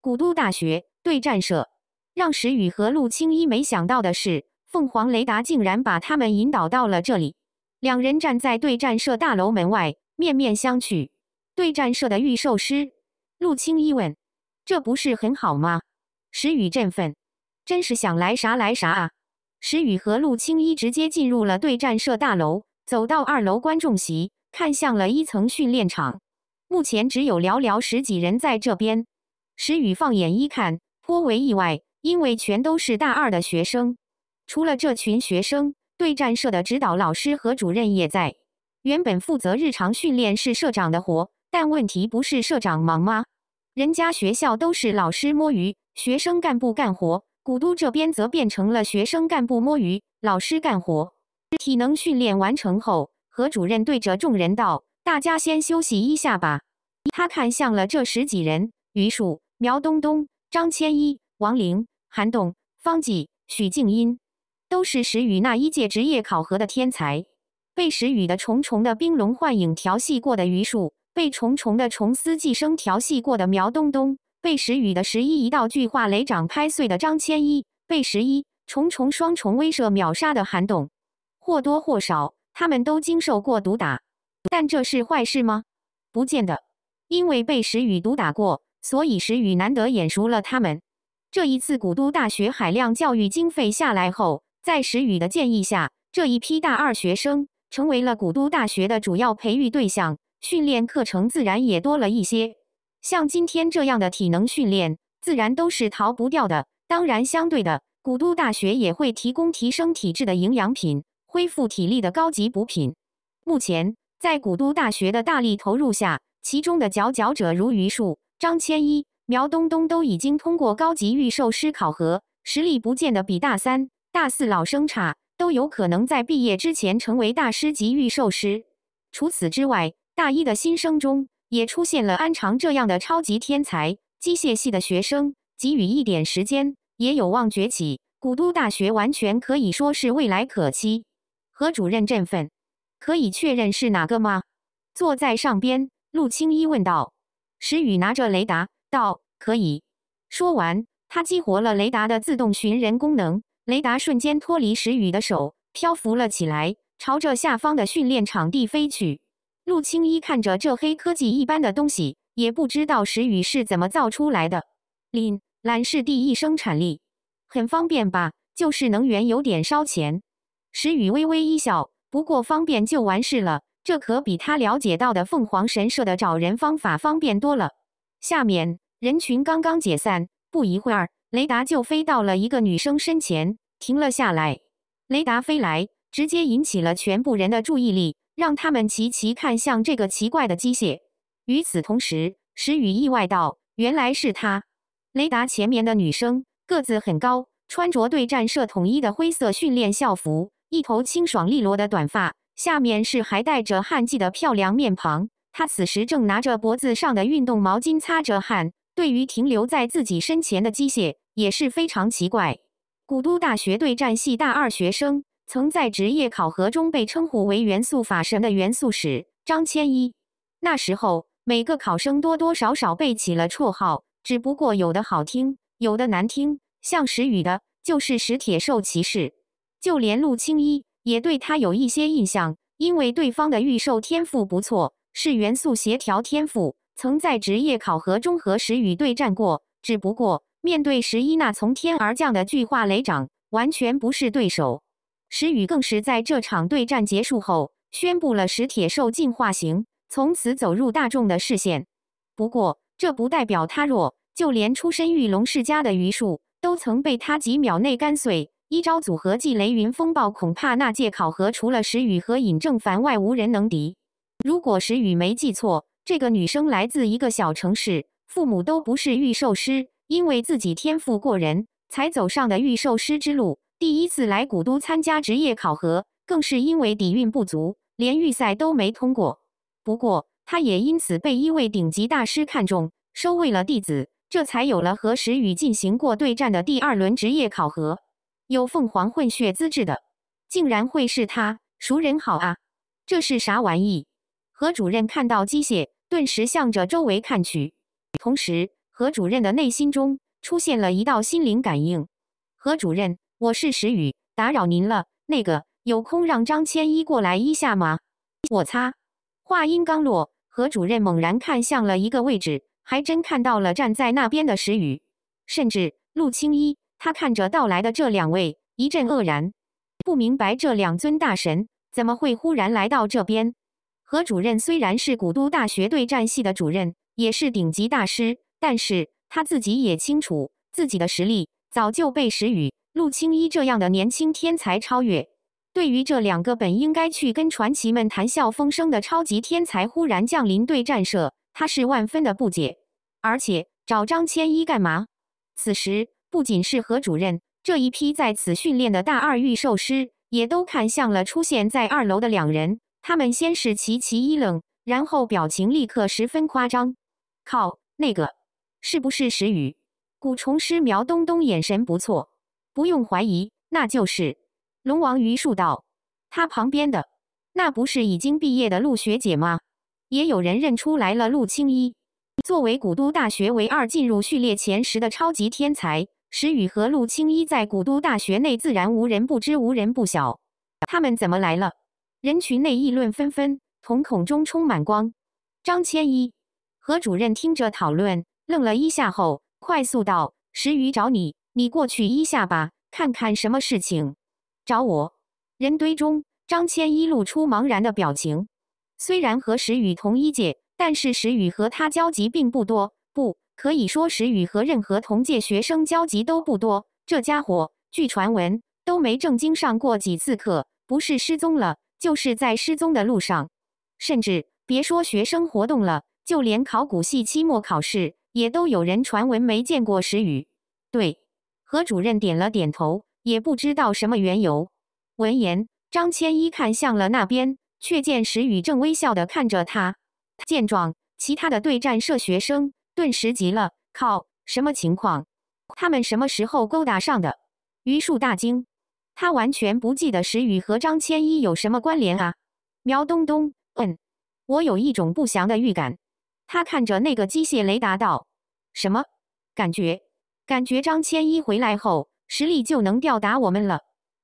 古都大学对战社，让石宇和陆青一没想到的是，凤凰雷达竟然把他们引导到了这里。两人站在对战社大楼门外，面面相觑。对战社的御兽师陆青一问：“这不是很好吗？”石宇振奋：“真是想来啥来啥啊！”石宇和陆青一直接进入了对战社大楼，走到二楼观众席，看向了一层训练场。目前只有寥寥十几人在这边。石宇放眼一看，颇为意外，因为全都是大二的学生。除了这群学生，对战社的指导老师何主任也在。原本负责日常训练是社长的活，但问题不是社长忙吗？人家学校都是老师摸鱼，学生干部干活，古都这边则变成了学生干部摸鱼，老师干活。体能训练完成后，何主任对着众人道：“大家先休息一下吧。”他看向了这十几人，余数。苗东东、张千一、王玲、韩栋、方季、许静音，都是石宇那一届职业考核的天才。被石宇的重重的冰龙幻影调戏过的余树，被重重的虫丝寄生调戏过的苗东东，被石宇的十一一道巨化雷掌拍碎的张千一，被十一重重双重威慑秒杀的韩栋，或多或少他们都经受过毒打。但这是坏事吗？不见得，因为被石宇毒打过。所以石宇难得眼熟了他们。这一次古都大学海量教育经费下来后，在石宇的建议下，这一批大二学生成为了古都大学的主要培育对象，训练课程自然也多了一些。像今天这样的体能训练，自然都是逃不掉的。当然，相对的，古都大学也会提供提升体质的营养品，恢复体力的高级补品。目前，在古都大学的大力投入下，其中的佼佼者如榆树。张千一、苗东东都已经通过高级预售师考核，实力不见得比大三、大四老生差，都有可能在毕业之前成为大师级预售师。除此之外，大一的新生中也出现了安长这样的超级天才，机械系的学生给予一点时间，也有望崛起。古都大学完全可以说是未来可期。何主任振奋，可以确认是哪个吗？坐在上边，陆青一问道。石宇拿着雷达道：“可以。”说完，他激活了雷达的自动寻人功能，雷达瞬间脱离石宇的手，漂浮了起来，朝着下方的训练场地飞去。陆青一看着这黑科技一般的东西，也不知道石宇是怎么造出来的。林，懒是第一生产力，很方便吧？就是能源有点烧钱。石宇微微一笑：“不过方便就完事了。”这可比他了解到的凤凰神社的找人方法方便多了。下面人群刚刚解散，不一会儿，雷达就飞到了一个女生身前，停了下来。雷达飞来，直接引起了全部人的注意力，让他们齐齐看向这个奇怪的机械。与此同时，石宇意外道：“原来是他，雷达前面的女生，个子很高，穿着对战社统一的灰色训练校服，一头清爽利落的短发。”下面是还带着汗迹的漂亮面庞，他此时正拿着脖子上的运动毛巾擦着汗。对于停留在自己身前的机械，也是非常奇怪。古都大学对战系大二学生，曾在职业考核中被称呼为“元素法神”的元素使张千一。那时候，每个考生多多少少背起了绰号，只不过有的好听，有的难听。像石宇的，就是“石铁兽骑士。就连陆青衣也对他有一些印象，因为对方的御兽天赋不错，是元素协调天赋，曾在职业考核中和石宇对战过。只不过面对十一那从天而降的巨化雷掌，完全不是对手。石宇更是在这场对战结束后，宣布了石铁兽进化型，从此走入大众的视线。不过这不代表他弱，就连出身御龙世家的余树，都曾被他几秒内干碎。一招组合技雷云风暴，恐怕那届考核除了石雨和尹正凡外无人能敌。如果石雨没记错，这个女生来自一个小城市，父母都不是御兽师，因为自己天赋过人，才走上的御兽师之路。第一次来古都参加职业考核，更是因为底蕴不足，连预赛都没通过。不过，她也因此被一位顶级大师看中，收为了弟子，这才有了和石雨进行过对战的第二轮职业考核。有凤凰混血资质的，竟然会是他！熟人好啊，这是啥玩意？何主任看到机械，顿时向着周围看去。同时，何主任的内心中出现了一道心灵感应：“何主任，我是石雨，打扰您了。那个，有空让张千一过来一下吗？”我擦！话音刚落，何主任猛然看向了一个位置，还真看到了站在那边的石雨，甚至陆青衣、他看着到来的这两位，一阵愕然，不明白这两尊大神怎么会忽然来到这边。何主任虽然是古都大学对战系的主任，也是顶级大师，但是他自己也清楚自己的实力早就被石宇、陆青一这样的年轻天才超越。对于这两个本应该去跟传奇们谈笑风生的超级天才忽然降临对战社，他是万分的不解。而且找张千一干嘛？此时。不仅是何主任，这一批在此训练的大二预售师也都看向了出现在二楼的两人。他们先是齐齐一愣，然后表情立刻十分夸张。靠，那个是不是石宇？蛊虫师苗东东眼神不错，不用怀疑，那就是龙王榆树道。他旁边的那不是已经毕业的陆学姐吗？也有人认出来了，陆青衣。作为古都大学唯二进入序列前十的超级天才。石宇和陆青衣在古都大学内，自然无人不知，无人不晓。他们怎么来了？人群内议论纷纷，瞳孔中充满光。张千一何主任听着讨论，愣了一下后，快速道：“石宇找你，你过去一下吧，看看什么事情。”找我？人堆中，张千一露出茫然的表情。虽然和石宇同一届，但是石宇和他交集并不多。可以说，石宇和任何同届学生交集都不多。这家伙，据传闻都没正经上过几次课，不是失踪了，就是在失踪的路上。甚至别说学生活动了，就连考古系期末考试，也都有人传闻没见过石宇。对，何主任点了点头，也不知道什么缘由。闻言，张千一看向了那边，却见石宇正微笑地看着他。见状，其他的对战社学生。顿时急了，靠！什么情况？他们什么时候勾搭上的？余树大惊，他完全不记得石宇和张千一有什么关联啊！苗东东，嗯，我有一种不祥的预感。他看着那个机械雷达道：“什么感觉？感觉张千一回来后，实力就能吊打我们了。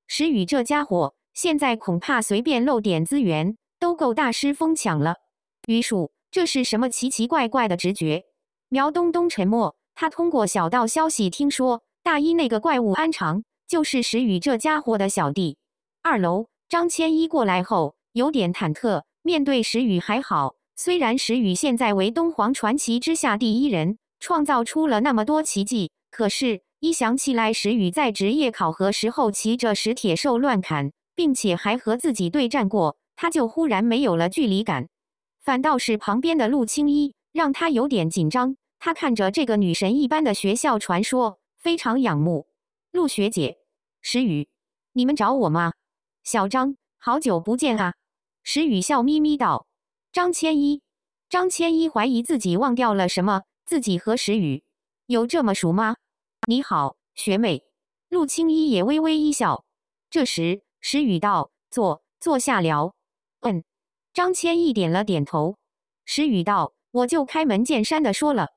石宇这家伙，现在恐怕随便露点资源，都够大师疯抢了。”余树，这是什么奇奇怪怪的直觉？苗东东沉默。他通过小道消息听说，大一那个怪物安长就是石宇这家伙的小弟。二楼，张千一过来后有点忐忑，面对石宇还好。虽然石宇现在为东皇传奇之下第一人，创造出了那么多奇迹，可是，一想起来石宇在职业考核时候骑着石铁兽乱砍，并且还和自己对战过，他就忽然没有了距离感。反倒是旁边的陆青衣让他有点紧张。他看着这个女神一般的学校传说，非常仰慕。陆学姐，石雨，你们找我吗？小张，好久不见啊！石雨笑眯眯道：“张千一。”张千一怀疑自己忘掉了什么，自己和石雨有这么熟吗？你好，学妹。陆青衣也微微一笑。这时，石雨道：“坐，坐下聊。”嗯，张千一点了点头。石雨道。我就开门见山的说了。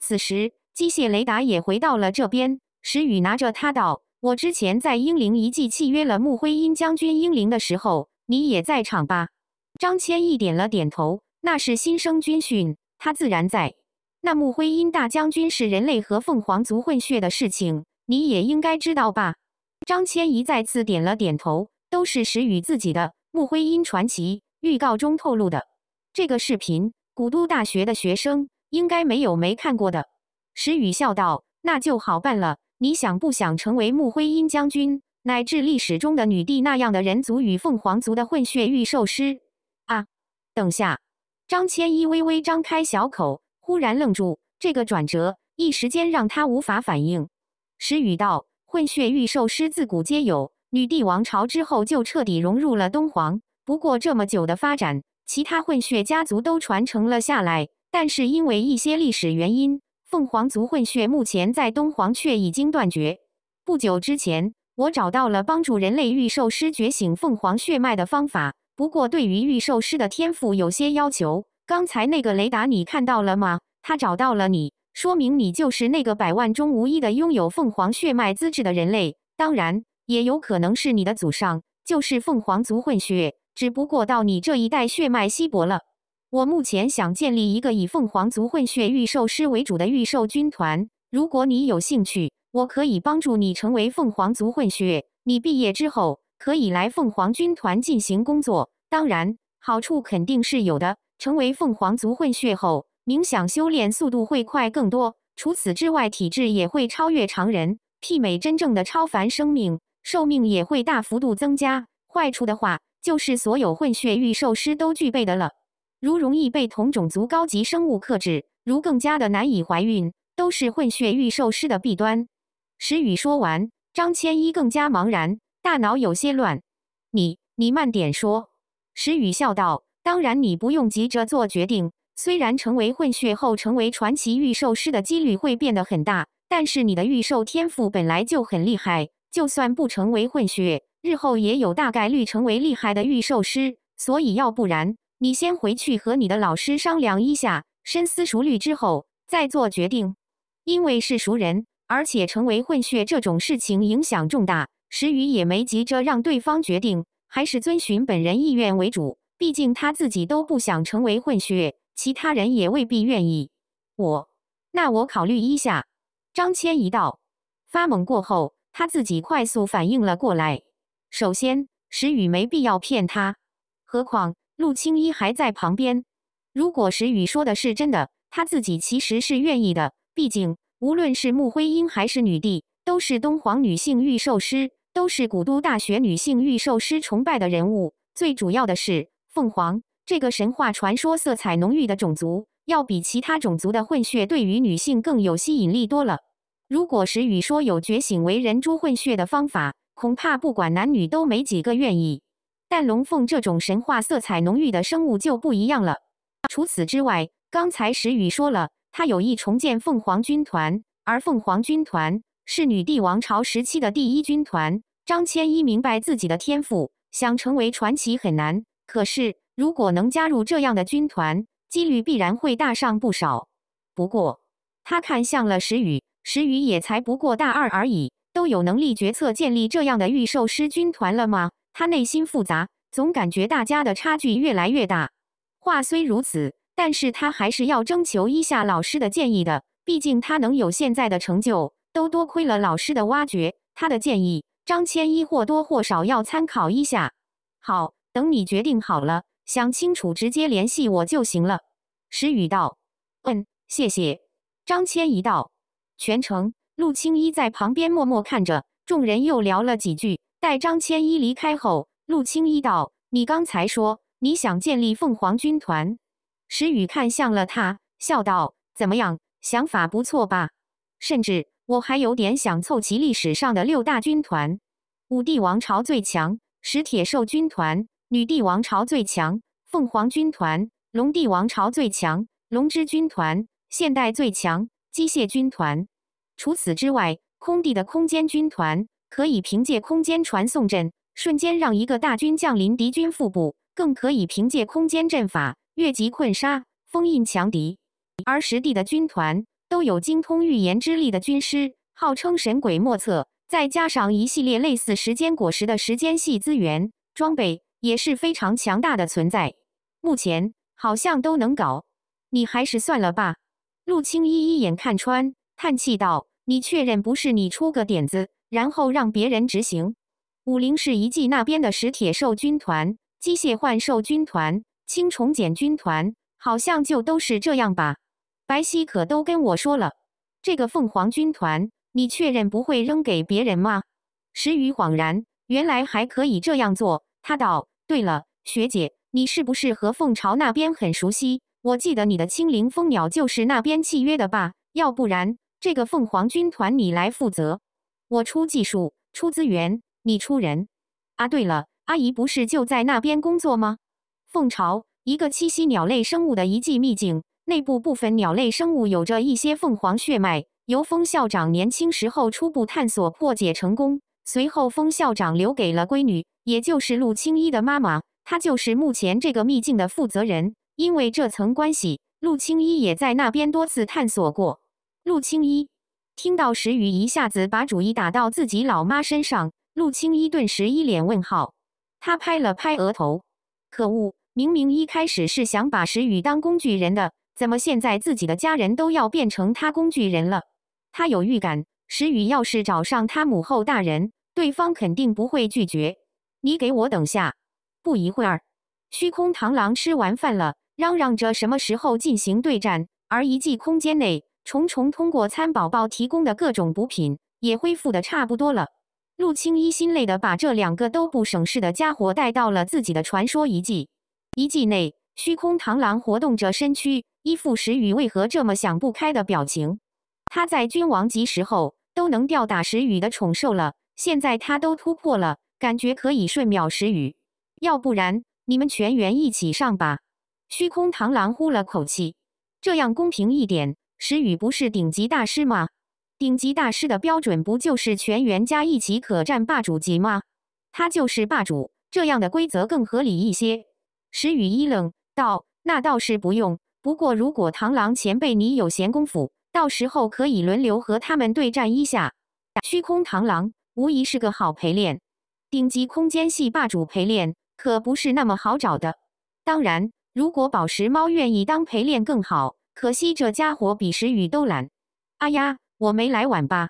此时，机械雷达也回到了这边。石宇拿着他道：“我之前在英灵遗迹契约了穆辉英将军英灵的时候，你也在场吧？”张谦一点了点头：“那是新生军训，他自然在。”那穆辉英大将军是人类和凤凰族混血的事情，你也应该知道吧？”张谦一再次点了点头：“都是石宇自己的穆辉英传奇预告中透露的。”这个视频。古都大学的学生应该没有没看过的，石宇笑道：“那就好办了。你想不想成为穆徽因将军乃至历史中的女帝那样的人族与凤凰族的混血御兽师啊？”等下，张千一微微张开小口，忽然愣住。这个转折一时间让他无法反应。石宇道：“混血御兽师自古皆有，女帝王朝之后就彻底融入了东皇。不过这么久的发展。”其他混血家族都传承了下来，但是因为一些历史原因，凤凰族混血目前在东皇却已经断绝。不久之前，我找到了帮助人类御兽师觉醒凤凰血脉的方法，不过对于御兽师的天赋有些要求。刚才那个雷达你看到了吗？他找到了你，说明你就是那个百万中无一的拥有凤凰血脉资质的人类，当然也有可能是你的祖上就是凤凰族混血。只不过到你这一代血脉稀薄了。我目前想建立一个以凤凰族混血御兽师为主的御兽军团，如果你有兴趣，我可以帮助你成为凤凰族混血。你毕业之后可以来凤凰军团进行工作，当然好处肯定是有的。成为凤凰族混血后，冥想修炼速度会快更多，除此之外，体质也会超越常人，媲美真正的超凡生命，寿命也会大幅度增加。坏处的话，就是所有混血御兽师都具备的了，如容易被同种族高级生物克制，如更加的难以怀孕，都是混血御兽师的弊端。石宇说完，张千一更加茫然，大脑有些乱。你你慢点说。石宇笑道：“当然，你不用急着做决定。虽然成为混血后成为传奇御兽师的几率会变得很大，但是你的御兽天赋本来就很厉害，就算不成为混血。”日后也有大概率成为厉害的御兽师，所以要不然你先回去和你的老师商量一下，深思熟虑之后再做决定。因为是熟人，而且成为混血这种事情影响重大，石宇也没急着让对方决定，还是遵循本人意愿为主。毕竟他自己都不想成为混血，其他人也未必愿意。我，那我考虑一下。张谦一道发懵过后，他自己快速反应了过来。首先，石宇没必要骗他，何况陆青衣还在旁边。如果石宇说的是真的，他自己其实是愿意的。毕竟，无论是穆辉英还是女帝，都是东皇女性御兽师，都是古都大学女性御兽师崇拜的人物。最主要的是，凤凰这个神话传说色彩浓郁的种族，要比其他种族的混血对于女性更有吸引力多了。如果石宇说有觉醒为人猪混血的方法，恐怕不管男女都没几个愿意，但龙凤这种神话色彩浓郁的生物就不一样了。除此之外，刚才石宇说了，他有意重建凤凰军团，而凤凰军团是女帝王朝时期的第一军团。张千一明白自己的天赋，想成为传奇很难，可是如果能加入这样的军团，几率必然会大上不少。不过，他看向了石宇，石宇也才不过大二而已。都有能力决策建立这样的预售师军团了吗？他内心复杂，总感觉大家的差距越来越大。话虽如此，但是他还是要征求一下老师的建议的，毕竟他能有现在的成就，都多亏了老师的挖掘。他的建议，张千一或多或少要参考一下。好，等你决定好了，想清楚，直接联系我就行了。石宇道：“嗯，谢谢。”张千一道：“全程陆青衣在旁边默默看着，众人又聊了几句。待张千一离开后，陆青衣道：“你刚才说你想建立凤凰军团？”石宇看向了他，笑道：“怎么样？想法不错吧？甚至我还有点想凑齐历史上的六大军团：武帝王朝最强石铁兽军团，女帝王朝最强凤凰军团，龙帝王朝最强龙之军团，现代最强机械军团。”除此之外，空地的空间军团可以凭借空间传送阵，瞬间让一个大军降临敌军腹部；更可以凭借空间阵法越级困杀、封印强敌。而实地的军团都有精通预言之力的军师，号称神鬼莫测，再加上一系列类似时间果实的时间系资源装备，也是非常强大的存在。目前好像都能搞，你还是算了吧。陆青一一眼看穿，叹气道。你确认不是你出个点子，然后让别人执行？武陵市遗迹那边的石铁兽军团、机械幻兽军团、青虫茧军团，好像就都是这样吧？白皙可都跟我说了。这个凤凰军团，你确认不会扔给别人吗？石宇恍然，原来还可以这样做。他道：“对了，学姐，你是不是和凤巢那边很熟悉？我记得你的青灵蜂鸟就是那边契约的吧？要不然……”这个凤凰军团你来负责，我出技术、出资源，你出人。啊，对了，阿姨不是就在那边工作吗？凤巢，一个栖息鸟类生物的遗迹秘境，内部部分鸟类生物有着一些凤凰血脉。由封校长年轻时候初步探索破解成功，随后封校长留给了闺女，也就是陆青衣的妈妈。她就是目前这个秘境的负责人。因为这层关系，陆青衣也在那边多次探索过。陆青衣听到石雨一下子把主意打到自己老妈身上，陆青衣顿时一脸问号。他拍了拍额头，可恶，明明一开始是想把石雨当工具人的，怎么现在自己的家人都要变成他工具人了？他有预感，石雨要是找上他母后大人，对方肯定不会拒绝。你给我等下。不一会儿，虚空螳螂吃完饭了，嚷嚷着什么时候进行对战。而遗迹空间内。虫虫通过餐宝宝提供的各种补品，也恢复的差不多了。陆青一心累的把这两个都不省事的家伙带到了自己的传说遗迹。遗迹内，虚空螳螂活动着身躯，依附石宇为何这么想不开的表情？他在君王级时候都能吊打石宇的宠兽了，现在他都突破了，感觉可以瞬秒石宇。要不然，你们全员一起上吧！虚空螳螂呼了口气，这样公平一点。石宇不是顶级大师吗？顶级大师的标准不就是全员加一起可战霸主级吗？他就是霸主，这样的规则更合理一些。石宇一愣，道：“那倒是不用。不过如果螳螂前辈你有闲工夫，到时候可以轮流和他们对战一下。虚空螳螂无疑是个好陪练。顶级空间系霸主陪练可不是那么好找的。当然，如果宝石猫愿意当陪练更好。”可惜这家伙比时雨都懒。哎呀，我没来晚吧？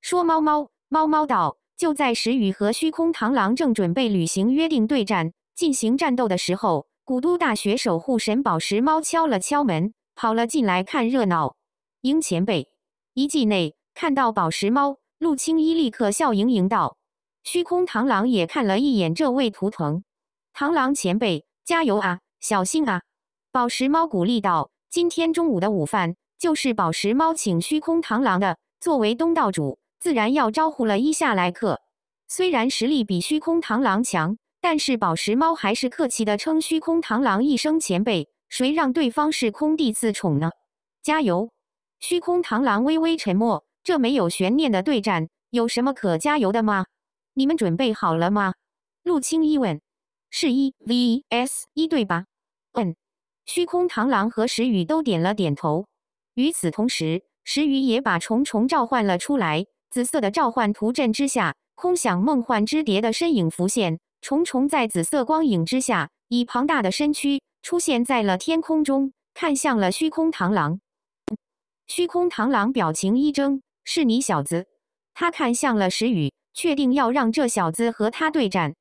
说猫猫猫猫道，就在时雨和虚空螳螂正准备履行约定对战进行战斗的时候，古都大学守护神宝石猫敲了敲门，跑了进来看热闹。鹰前辈遗迹内，看到宝石猫，陆青衣立刻笑盈盈道：“虚空螳螂也看了一眼这位图腾，螳螂前辈，加油啊，小心啊！”宝石猫鼓励道。今天中午的午饭就是宝石猫请虚空螳螂的。作为东道主，自然要招呼了一下来客。虽然实力比虚空螳螂强，但是宝石猫还是客气的称虚空螳螂一声前辈。谁让对方是空地自宠呢？加油！虚空螳螂微微沉默。这没有悬念的对战，有什么可加油的吗？你们准备好了吗？陆青一问，是一 vs 一对吧？虚空螳螂和石雨都点了点头。与此同时，石雨也把虫虫召唤了出来。紫色的召唤图阵之下，空想梦幻之蝶的身影浮现。虫虫在紫色光影之下，以庞大的身躯出现在了天空中，看向了虚空螳螂。虚空螳螂表情一怔：“是你小子？”他看向了石雨，确定要让这小子和他对战，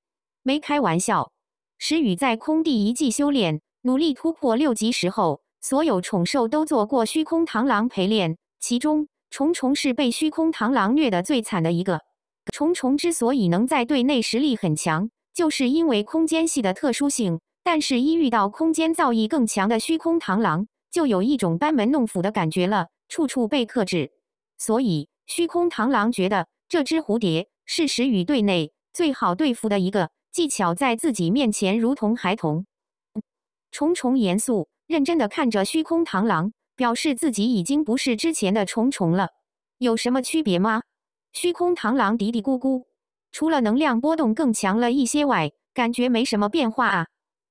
没开玩笑。石雨在空地遗迹修炼。努力突破六级时候，所有宠兽都做过虚空螳螂陪练。其中，虫虫是被虚空螳螂虐的最惨的一个。虫虫之所以能在队内实力很强，就是因为空间系的特殊性。但是，一遇到空间造诣更强的虚空螳螂，就有一种班门弄斧的感觉了，处处被克制。所以，虚空螳螂觉得这只蝴蝶是石与队内最好对付的一个，技巧在自己面前如同孩童。重重严肃认真的看着虚空螳螂，表示自己已经不是之前的重重了，有什么区别吗？虚空螳螂嘀嘀咕咕，除了能量波动更强了一些外，感觉没什么变化啊。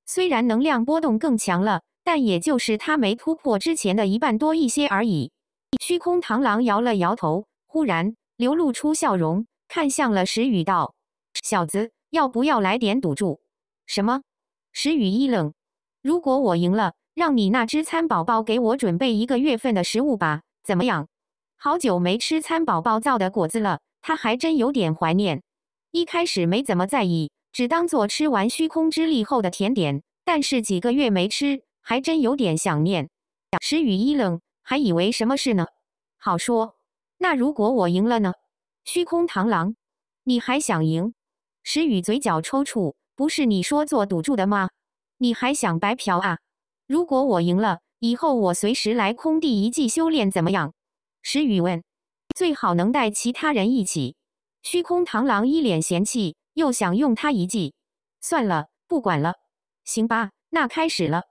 虽然能量波动更强了，但也就是他没突破之前的一半多一些而已。虚空螳螂摇了摇头，忽然流露出笑容，看向了石宇道：“小子，要不要来点赌注？”什么？石宇一愣。如果我赢了，让你那只餐宝宝给我准备一个月份的食物吧，怎么样？好久没吃餐宝宝造的果子了，他还真有点怀念。一开始没怎么在意，只当做吃完虚空之力后的甜点，但是几个月没吃，还真有点想念。石宇一愣，还以为什么事呢？好说，那如果我赢了呢？虚空螳螂，你还想赢？石宇嘴角抽搐，不是你说做赌注的吗？你还想白嫖啊？如果我赢了，以后我随时来空地遗迹修炼，怎么样？石宇问。最好能带其他人一起。虚空螳螂一脸嫌弃，又想用他一计。算了，不管了。行吧，那开始了。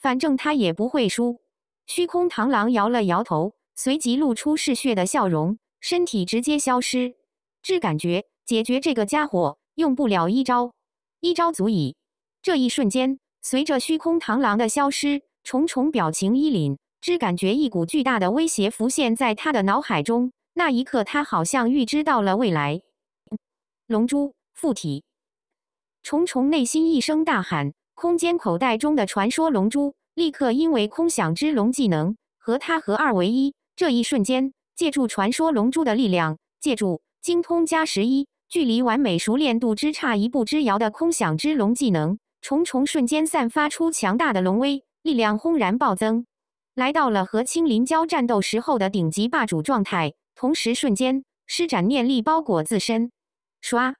反正他也不会输。虚空螳螂摇了摇头，随即露出嗜血的笑容，身体直接消失。只感觉解决这个家伙用不了一招，一招足以。这一瞬间。随着虚空螳螂的消失，重重表情一凛，只感觉一股巨大的威胁浮现在他的脑海中。那一刻，他好像预知到了未来。龙珠附体，重重内心一声大喊：“空间口袋中的传说龙珠立刻因为空想之龙技能和他合二为一。”这一瞬间，借助传说龙珠的力量，借助精通加十一，距离完美熟练度之差一步之遥的空想之龙技能。重重瞬间散发出强大的龙威，力量轰然暴增，来到了和青麟蛟战斗时候的顶级霸主状态。同时，瞬间施展念力包裹自身，唰！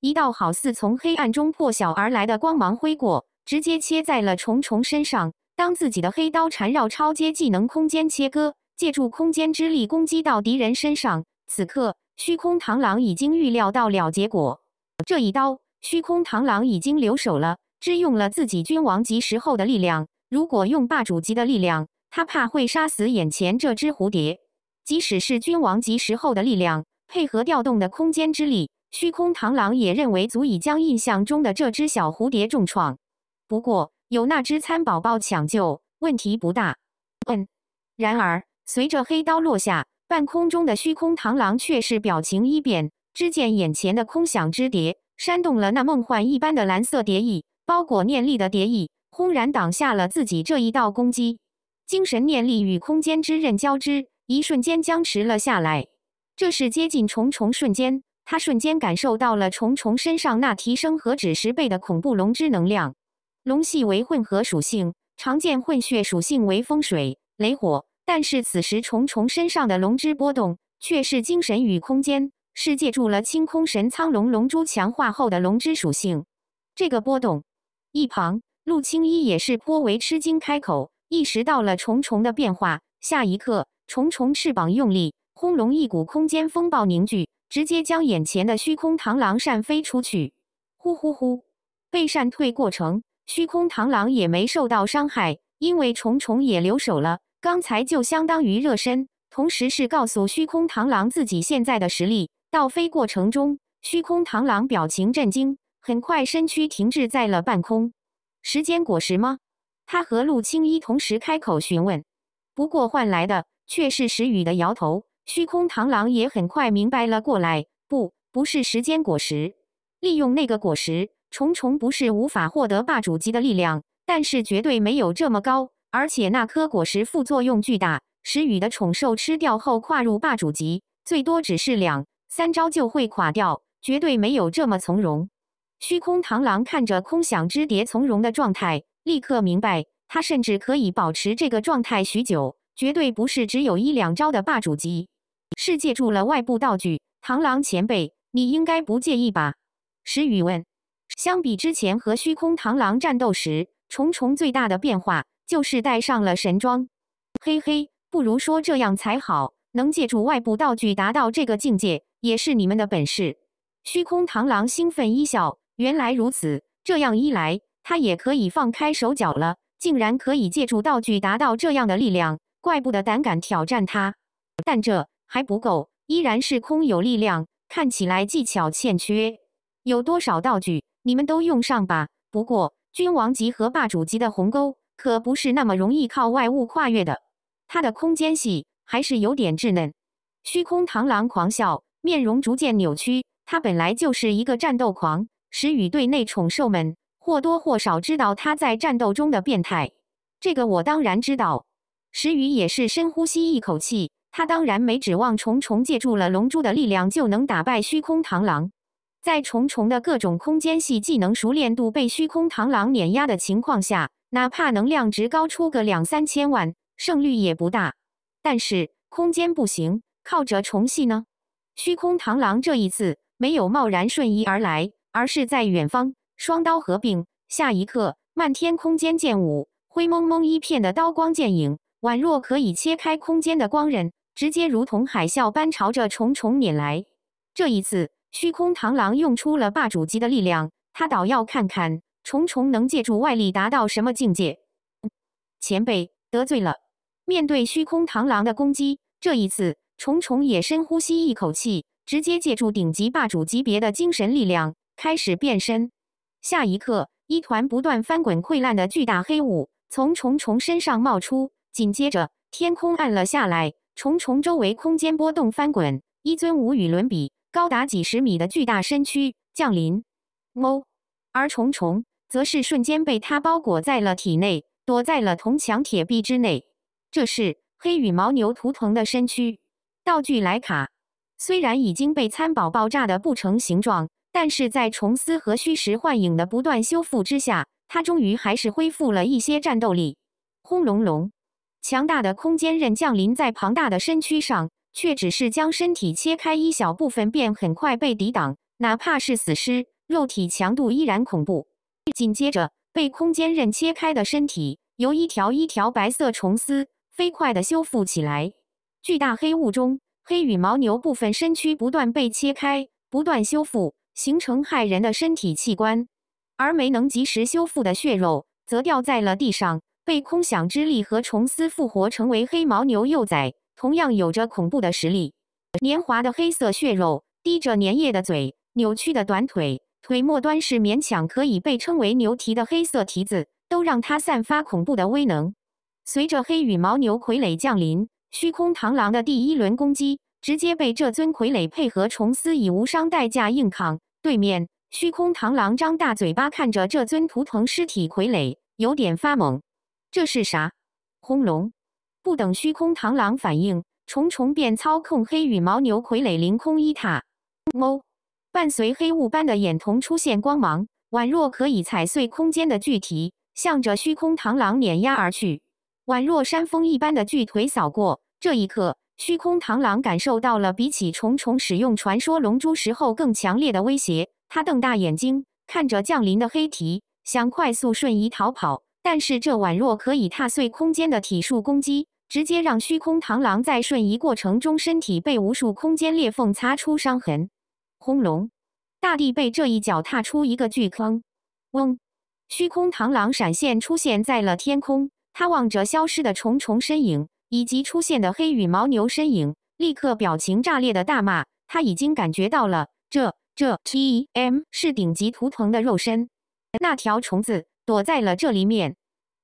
一道好似从黑暗中破晓而来的光芒挥过，直接切在了重重身上。当自己的黑刀缠绕超阶技能空间切割，借助空间之力攻击到敌人身上。此刻，虚空螳螂已经预料到了结果，这一刀，虚空螳螂已经留手了。只用了自己君王级时候的力量，如果用霸主级的力量，他怕会杀死眼前这只蝴蝶。即使是君王级时候的力量，配合调动的空间之力，虚空螳螂也认为足以将印象中的这只小蝴蝶重创。不过有那只餐宝宝抢救，问题不大。嗯，然而随着黑刀落下，半空中的虚空螳螂却是表情一变，只见眼前的空想之蝶扇动了那梦幻一般的蓝色蝶翼。包裹念力的蝶翼轰然挡下了自己这一道攻击，精神念力与空间之刃交织，一瞬间僵持了下来。这是接近重重瞬间，他瞬间感受到了重重身上那提升何止十倍的恐怖龙之能量。龙系为混合属性，常见混血属性为风水雷火，但是此时重重身上的龙之波动却是精神与空间，是借助了清空神苍龙龙珠强化后的龙之属性。这个波动。一旁，陆青衣也是颇为吃惊，开口，意识到了虫虫的变化。下一刻，虫虫翅膀用力，轰隆，一股空间风暴凝聚，直接将眼前的虚空螳螂扇飞出去。呼呼呼，被扇退过程，虚空螳螂也没受到伤害，因为虫虫也留手了，刚才就相当于热身，同时是告诉虚空螳螂自己现在的实力。倒飞过程中，虚空螳螂表情震惊。很快，身躯停滞在了半空。时间果实吗？他和陆青衣同时开口询问，不过换来的却是石宇的摇头。虚空螳螂也很快明白了过来，不，不是时间果实。利用那个果实，虫虫不是无法获得霸主级的力量，但是绝对没有这么高。而且那颗果实副作用巨大，石宇的宠兽吃掉后跨入霸主级，最多只是两三招就会垮掉，绝对没有这么从容。虚空螳螂看着空想之蝶从容的状态，立刻明白，他甚至可以保持这个状态许久，绝对不是只有一两招的霸主级，是借助了外部道具。螳螂前辈，你应该不介意吧？石宇问。相比之前和虚空螳螂战斗时，虫虫最大的变化就是带上了神装。嘿嘿，不如说这样才好，能借助外部道具达到这个境界，也是你们的本事。虚空螳螂兴奋一笑。原来如此，这样一来，他也可以放开手脚了。竟然可以借助道具达到这样的力量，怪不得胆敢挑战他。但这还不够，依然是空有力量，看起来技巧欠缺。有多少道具，你们都用上吧。不过，君王级和霸主级的鸿沟可不是那么容易靠外物跨越的。他的空间系还是有点稚嫩。虚空螳螂狂笑，面容逐渐扭曲。他本来就是一个战斗狂。石宇对内宠兽们或多或少知道他在战斗中的变态，这个我当然知道。石宇也是深呼吸一口气，他当然没指望虫虫借助了龙珠的力量就能打败虚空螳螂。在虫虫的各种空间系技能熟练度被虚空螳螂碾压的情况下，哪怕能量值高出个两三千万，胜率也不大。但是空间不行，靠着重系呢。虚空螳螂这一次没有贸然瞬移而来。而是在远方，双刀合并，下一刻，漫天空间剑舞，灰蒙蒙一片的刀光剑影，宛若可以切开空间的光刃，直接如同海啸般朝着重重碾来。这一次，虚空螳螂用出了霸主级的力量，他倒要看看重重能借助外力达到什么境界。前辈得罪了。面对虚空螳螂的攻击，这一次，重重也深呼吸一口气，直接借助顶级霸主级别的精神力量。开始变身，下一刻，一团不断翻滚溃烂的巨大黑雾从虫虫身上冒出，紧接着天空暗了下来，虫虫周围空间波动翻滚，一尊无与伦比、高达几十米的巨大身躯降临。哦，而虫虫则是瞬间被它包裹在了体内，躲在了铜墙铁壁之内。这是黑羽毛牛图腾的身躯道具莱卡，虽然已经被餐宝爆炸的不成形状。但是在虫丝和虚实幻影的不断修复之下，他终于还是恢复了一些战斗力。轰隆隆，强大的空间刃降临在庞大的身躯上，却只是将身体切开一小部分，便很快被抵挡。哪怕是死尸，肉体强度依然恐怖。紧接着，被空间刃切开的身体由一条一条白色虫丝飞快地修复起来。巨大黑雾中，黑羽牦牛部分身躯不断被切开，不断修复。形成害人的身体器官，而没能及时修复的血肉则掉在了地上，被空想之力和虫丝复活，成为黑牦牛幼崽，同样有着恐怖的实力。年华的黑色血肉，滴着粘液的嘴，扭曲的短腿，腿末端是勉强可以被称为牛蹄的黑色蹄子，都让它散发恐怖的威能。随着黑羽毛牛傀儡降临，虚空螳螂的第一轮攻击。直接被这尊傀儡配合虫丝以无伤代价硬抗。对面虚空螳螂张大嘴巴看着这尊图腾尸体傀儡，有点发懵。这是啥？轰隆！不等虚空螳螂反应，虫虫便操控黑羽牦牛傀儡凌空一踏，哞！伴随黑雾般的眼瞳出现光芒，宛若可以踩碎空间的巨蹄，向着虚空螳螂碾压而去。宛若山峰一般的巨腿扫过，这一刻。虚空螳螂感受到了比起重重使用传说龙珠时候更强烈的威胁，它瞪大眼睛看着降临的黑体，想快速瞬移逃跑，但是这宛若可以踏碎空间的体术攻击，直接让虚空螳螂在瞬移过程中身体被无数空间裂缝擦出伤痕。轰隆！大地被这一脚踏出一个巨坑。嗡！虚空螳螂闪现出现在了天空，它望着消失的重重身影。以及出现的黑羽毛牛身影，立刻表情炸裂的大骂。他已经感觉到了，这这 T M 是顶级图腾的肉身，那条虫子躲在了这里面，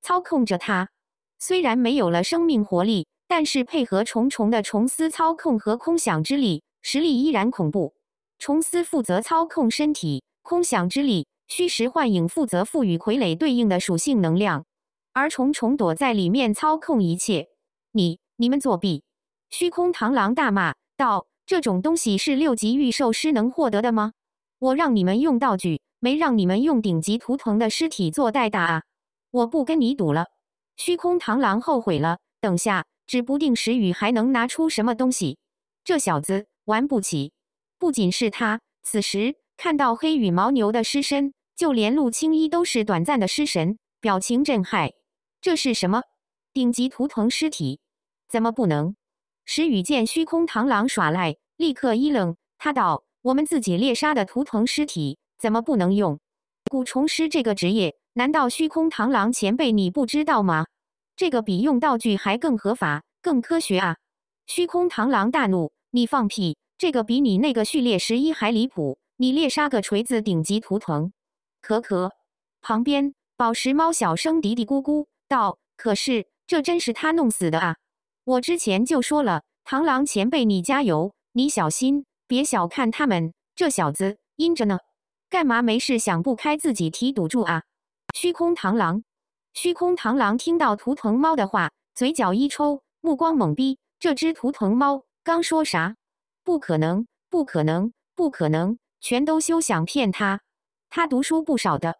操控着它。虽然没有了生命活力，但是配合重重的虫丝操控和空想之力，实力依然恐怖。虫丝负责操控身体，空想之力虚实幻影负责赋予傀儡对应的属性能量，而重重躲在里面操控一切。你你们作弊！虚空螳螂大骂道：“这种东西是六级御兽师能获得的吗？我让你们用道具，没让你们用顶级图腾的尸体做代打啊！我不跟你赌了。”虚空螳螂后悔了。等下，指不定石宇还能拿出什么东西。这小子玩不起。不仅是他，此时看到黑羽毛牛的尸身，就连陆青衣都是短暂的失神，表情震撼。这是什么？顶级图腾尸体怎么不能？石宇见虚空螳螂耍赖，立刻一愣。他道：“我们自己猎杀的图腾尸体怎么不能用？蛊虫师这个职业，难道虚空螳螂前辈你不知道吗？这个比用道具还更合法、更科学啊！”虚空螳螂大怒：“你放屁！这个比你那个序列十一还离谱！你猎杀个锤子顶级图腾？”可可旁边宝石猫小声嘀嘀咕咕道：“可是。”这真是他弄死的啊！我之前就说了，螳螂前辈，你加油，你小心，别小看他们。这小子阴着呢，干嘛没事想不开自己提赌注啊？虚空螳螂，虚空螳螂听到图腾猫的话，嘴角一抽，目光懵逼。这只图腾猫刚说啥？不可能，不可能，不可能！全都休想骗他，他读书不少的。